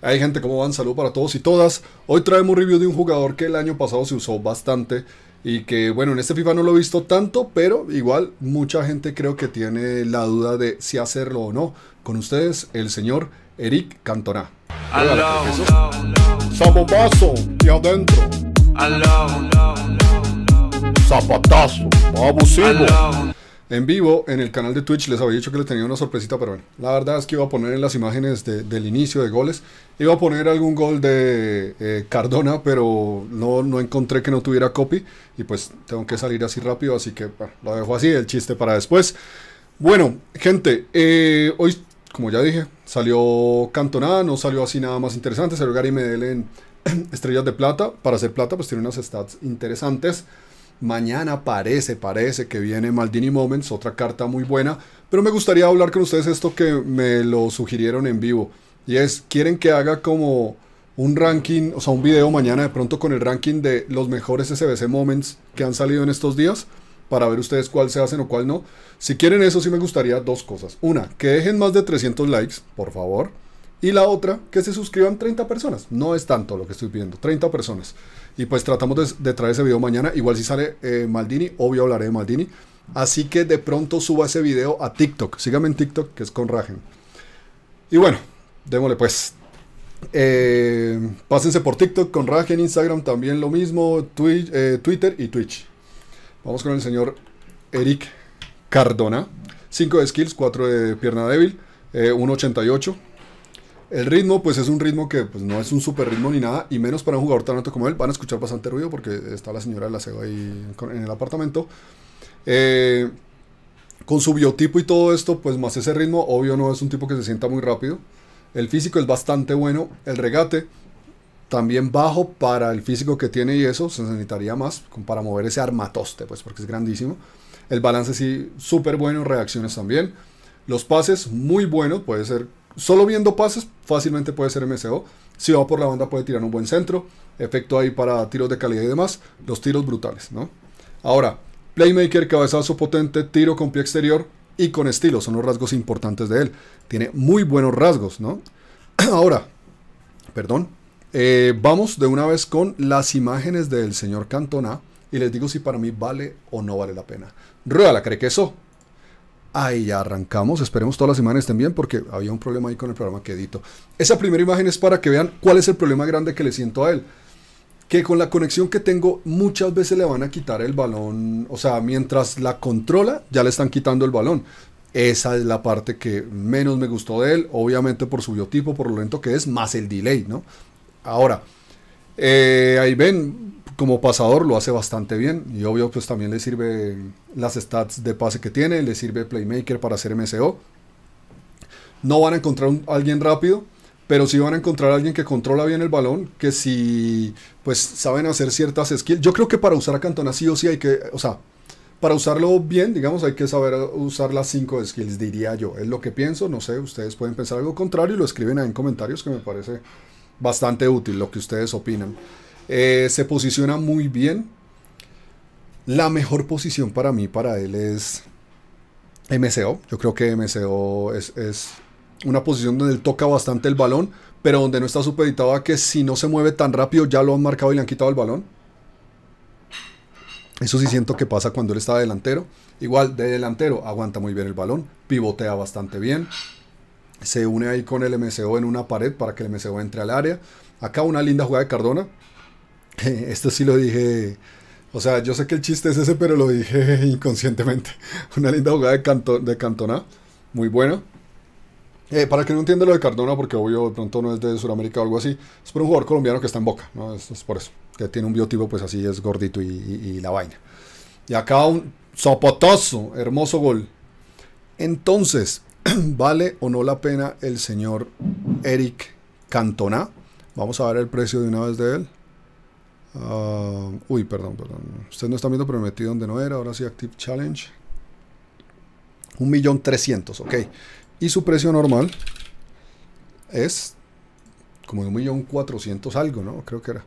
Hay gente, ¿cómo van? Salud para todos y todas. Hoy traemos review de un jugador que el año pasado se usó bastante y que, bueno, en este FIFA no lo he visto tanto, pero igual mucha gente creo que tiene la duda de si hacerlo o no. Con ustedes, el señor Eric Cantona. y adentro. Zapatazo, en vivo en el canal de Twitch. Les había dicho que le tenía una sorpresita, pero bueno. La verdad es que iba a poner en las imágenes del inicio de goles. Iba a poner algún gol de eh, Cardona, pero no, no encontré que no tuviera copy. Y pues tengo que salir así rápido, así que lo dejo así, el chiste para después. Bueno, gente, eh, hoy, como ya dije, salió Cantonada, no salió así nada más interesante. Salió Gary en Estrellas de Plata. Para hacer plata, pues tiene unas stats interesantes. Mañana parece, parece que viene Maldini Moments, otra carta muy buena, pero me gustaría hablar con ustedes esto que me lo sugirieron en vivo. Y es, quieren que haga como un ranking, o sea, un video mañana de pronto con el ranking de los mejores SBC Moments que han salido en estos días para ver ustedes cuál se hacen o cuál no. Si quieren eso, sí me gustaría dos cosas. Una, que dejen más de 300 likes, por favor. Y la otra, que se suscriban 30 personas. No es tanto lo que estoy pidiendo, 30 personas. Y pues tratamos de, traer ese video mañana. Igual si sale eh, Maldini, obvio hablaré de Maldini. Así que de pronto suba ese video a TikTok. Síganme en TikTok, que es con Ragen. Y bueno, démosle pues. Eh, pásense por TikTok con Ragen, Instagram también lo mismo, eh, Twitter y Twitch. Vamos con el señor Eric Cardona. 5 de skills, 4 de pierna débil, eh, 1.88. El ritmo, pues es un ritmo que pues, no es un super ritmo ni nada, y menos para un jugador tan alto como él. Van a escuchar bastante ruido porque está la señora de la aseo ahí en el apartamento. Eh, con su biotipo y todo esto, pues más ese ritmo, obvio no es un tipo que se sienta muy rápido. El físico es bastante bueno, el regate también bajo para el físico que tiene y eso, se necesitaría más para mover ese armatoste, pues porque es grandísimo. El balance sí, súper bueno, reacciones también. Los pases muy buenos, puede ser solo viendo pases, fácilmente puede ser MCO. Si va por la banda puede tirar un buen centro, efecto ahí para tiros de calidad y demás, los tiros brutales, ¿no? Ahora, playmaker, cabezazo potente, tiro con pie exterior y con estilo, son los rasgos importantes de él. Tiene muy buenos rasgos, ¿no? Ahora, perdón, eh, vamos de una vez con las imágenes del señor Cantona y les digo si para mí vale o no vale la pena. Rueda la eso Ahí ya arrancamos. Esperemos todas las estén bien porque había un problema ahí con el programa que edito. Esa primera imagen es para que vean cuál es el problema grande que le siento a él. Que con la conexión que tengo muchas veces le van a quitar el balón. O sea, mientras la controla ya le están quitando el balón. Esa es la parte que menos me gustó de él. Obviamente por su biotipo, por lo lento que es, más el delay, ¿no? Ahora, eh, ahí ven, como pasador lo hace bastante bien y obvio pues también le sirve las stats de pase que tiene, le sirve playmaker para hacer MCO. No van a encontrar a alguien rápido, pero si van a encontrar alguien que controla bien el balón, que si pues saben hacer ciertas skills. Yo creo que para usar a Cantona sí o sí hay que, o sea, para usarlo bien, digamos, hay que saber usar las 5 skills, diría yo. Es lo que pienso, no sé, ustedes pueden pensar algo contrario y lo escriben ahí en comentarios que me parece bastante útil lo que ustedes opinan. Eh, se posiciona muy bien. La mejor posición para mí, para él, es MCO. Yo creo que MCO es, es una posición donde él toca bastante el balón, pero donde no está supeditado a que si no se mueve tan rápido ya lo han marcado y le han quitado el balón. Eso sí siento que pasa cuando él está delantero. Igual de delantero aguanta muy bien el balón, pivotea bastante bien. Se une ahí con el MCO en una pared para que el MCO entre al área. Acá una linda jugada de Cardona. Esto sí lo dije. O sea, yo sé que el chiste es ese, pero lo dije inconscientemente. Una linda jugada de, Cantona. Muy buena. Eh, para que no entienda lo de Cardona, porque obvio de pronto no es de Sudamérica o algo así, es por un jugador colombiano que está en boca, Es, por eso. Que tiene un biotipo, pues así es gordito y, la vaina. Y acá un sopotoso hermoso gol. Entonces, ¿vale o no la pena el señor Eric Cantona? Vamos a ver el precio de una vez de él. Ah, uy, perdón, perdón. Usted no está viendo, Prometido me donde no era. Ahora sí, Active Challenge. 1.300.000, ok. Y su precio normal es como de 1.400.000 algo, ¿no? Creo que era.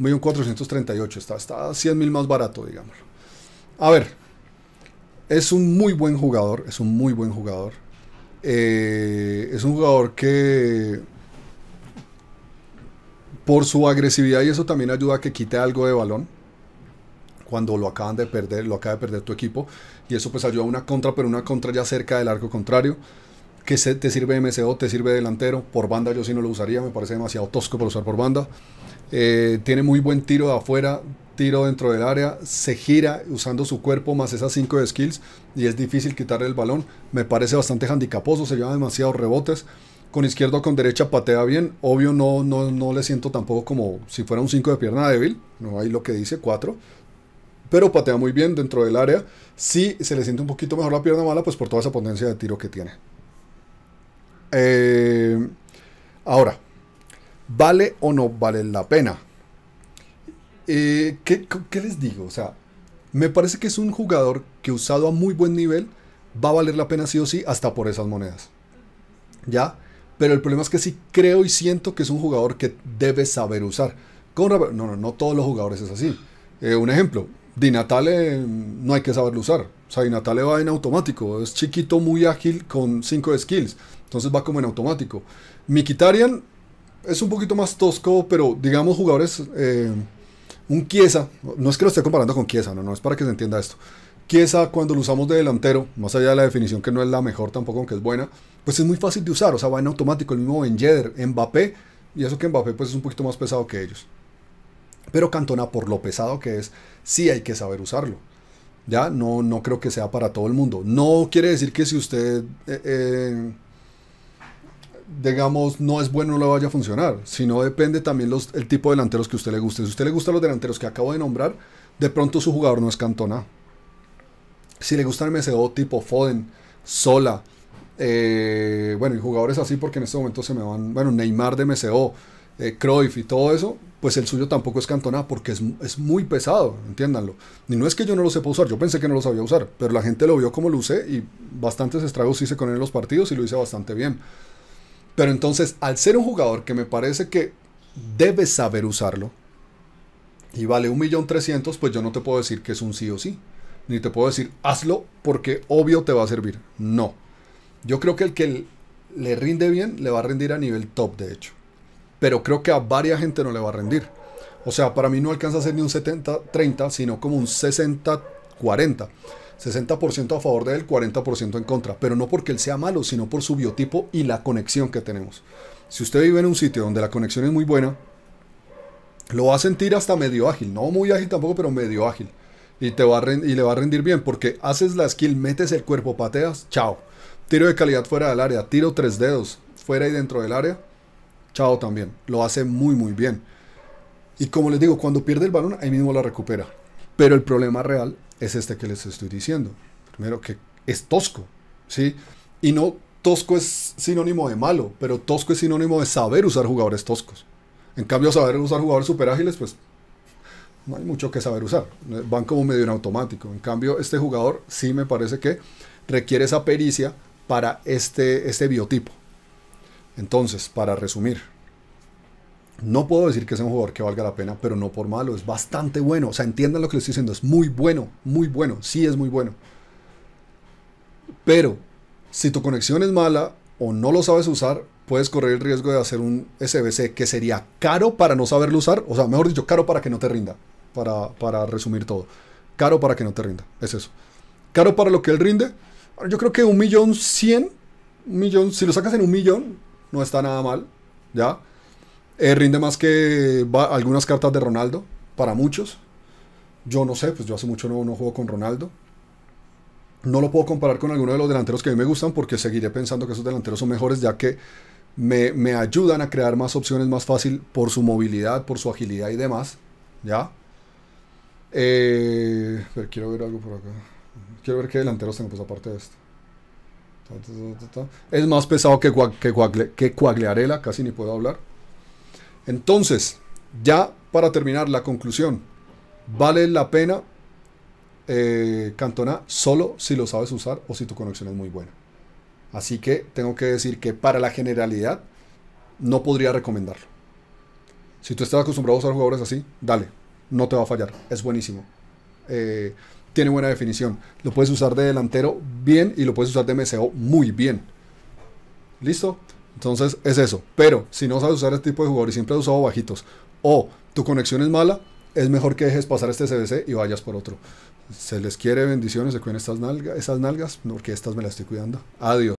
1.438. Está, está 100.000 más barato, digámoslo. A ver. Es un muy buen jugador. Es un muy buen jugador. Eh, es un jugador que por su agresividad y eso también ayuda a que quite algo de balón cuando lo acaban de perder, lo acaba de perder tu equipo y eso pues ayuda a una contra, pero una contra ya cerca del arco contrario que se, te sirve MCO, te sirve delantero, por banda yo sí no lo usaría, me parece demasiado tosco para usar por banda. Eh, tiene muy buen tiro de afuera, tiro dentro del área, se gira usando su cuerpo más esas 5 de skills y es difícil quitarle el balón. Me parece bastante handicaposo, se lleva demasiados rebotes con izquierda o con derecha patea bien. Obvio, no, no, le siento tampoco como si fuera un 5 de pierna débil. No hay lo que dice, 4. Pero patea muy bien dentro del área. Si se le siente un poquito mejor la pierna mala, pues por toda esa potencia de tiro que tiene. Eh, ahora, ¿vale o no vale la pena? Eh, ¿Qué les digo? O sea, me parece que es un jugador que usado a muy buen nivel va a valer la pena sí o sí hasta por esas monedas. ¿Ya? Pero el problema es que sí creo y siento que es un jugador que debe saber usar. Con no, no, no todos los jugadores es así. Eh, un ejemplo, Di Natale mm, no hay que saberlo usar. O sea, Di Natale va en automático. Es chiquito, muy ágil, con 5 skills. Entonces va como en automático. Mikitarian es un poquito más tosco, pero digamos jugadores... Eh, un Chiesa, no es que lo esté comparando con Chiesa, no, no es para que se entienda esto. Kiesa cuando lo usamos de delantero, más allá de la definición que no es la mejor tampoco, aunque es buena, pues es muy fácil de usar, o sea, va en automático, el mismo Ben Jeder, Mbappé, y eso que Mbappé pues es un poquito más pesado que ellos. Pero Cantona, por lo pesado que es, sí hay que saber usarlo. Ya, no, no creo que sea para todo el mundo. No quiere decir que si usted, eh, eh, digamos, no es bueno, no le vaya a funcionar, sino depende también el tipo de delanteros que usted le guste. Si a usted le gustan los delanteros que acabo de nombrar, de pronto su jugador no es Cantona si le gusta el o tipo Foden, Sola, eh, bueno, y jugadores así porque en este momento se me van, bueno, Neymar de MCO, eh, Cruyff y todo eso, pues el suyo tampoco es cantonado porque es, es, muy pesado, entiéndanlo. Y no es que yo no lo sepa usar, yo pensé que no lo sabía usar, pero la gente lo vio como lo usé y bastantes estragos hice con él en los partidos y lo hice bastante bien. Pero entonces, al ser un jugador que me parece que debe saber usarlo y vale 1.300.000, pues yo no te puedo decir que es un sí o sí ni te puedo decir hazlo porque obvio te va a servir. No. Yo creo que el que le rinde bien le va a rendir a nivel top, de hecho. Pero creo que a varias gente no le va a rendir. O sea, para mí no alcanza a ser ni un 70-30, sino como un 60-40. 60%, -40. 60 a favor de él, 40% en contra. Pero no porque él sea malo, sino por su biotipo y la conexión que tenemos. Si usted vive en un sitio donde la conexión es muy buena, lo va a sentir hasta medio ágil. No muy ágil tampoco, pero medio ágil y, te va y le va a rendir bien porque haces la skill, metes el cuerpo, pateas, chao. Tiro de calidad fuera del área, tiro tres dedos fuera y dentro del área, chao también. Lo hace muy muy bien. Y como les digo, cuando pierde el balón, ahí mismo la recupera. Pero el problema real es este que les estoy diciendo. Primero que es tosco, ¿sí? Y no tosco es sinónimo de malo, pero tosco es sinónimo de saber usar jugadores toscos. En cambio, saber usar jugadores super ágiles, pues no hay mucho que saber usar. Van como medio en automático. En cambio, este jugador sí me parece que requiere esa pericia para este, este biotipo. Entonces, para resumir, no puedo decir que sea un jugador que valga la pena, pero no por malo, es bastante bueno. O sea, entiendan lo que les estoy diciendo, es muy bueno, muy bueno, sí es muy bueno. Pero, si tu conexión es mala o no lo sabes usar, puedes correr el riesgo de hacer un SBC que sería caro para no saberlo usar, o sea, mejor dicho, caro para que no te rinda para, resumir todo. Caro para que no te rinda, es eso. Caro para lo que él rinde, yo creo que un millón cien, un millón, si lo sacas en un millón, no está nada mal, ¿ya? Eh, rinde más que algunas cartas de Ronaldo, para muchos. Yo no sé, pues yo hace mucho no, no juego con Ronaldo. No lo puedo comparar con alguno de los delanteros que a mí me gustan porque seguiré pensando que esos delanteros son mejores ya que me, me ayudan a crear más opciones más fácil por su movilidad, por su agilidad y demás. ¿Ya? Eh, quiero ver algo por acá. Quiero ver qué delanteros tengo, pues aparte de esto. Es más pesado que, que, que casi ni puedo hablar. Entonces, ya para terminar la conclusión, vale la pena eh, Cantona solo si lo sabes usar o si tu conexión es muy buena. Así que tengo que decir que para la generalidad no podría recomendarlo. Si tú estás acostumbrado a usar jugadores así, dale, no te va a fallar. Es buenísimo. Eh, tiene buena definición. Lo puedes usar de delantero bien y lo puedes usar de MCO muy bien. ¿Listo? Entonces es eso. Pero si no sabes usar este tipo de jugador y siempre has usado bajitos o tu conexión es mala, es mejor que dejes pasar este CBC y vayas por otro. Se les quiere bendiciones, se cuiden estas nalgas, esas nalgas, porque estas me las estoy cuidando. Adiós.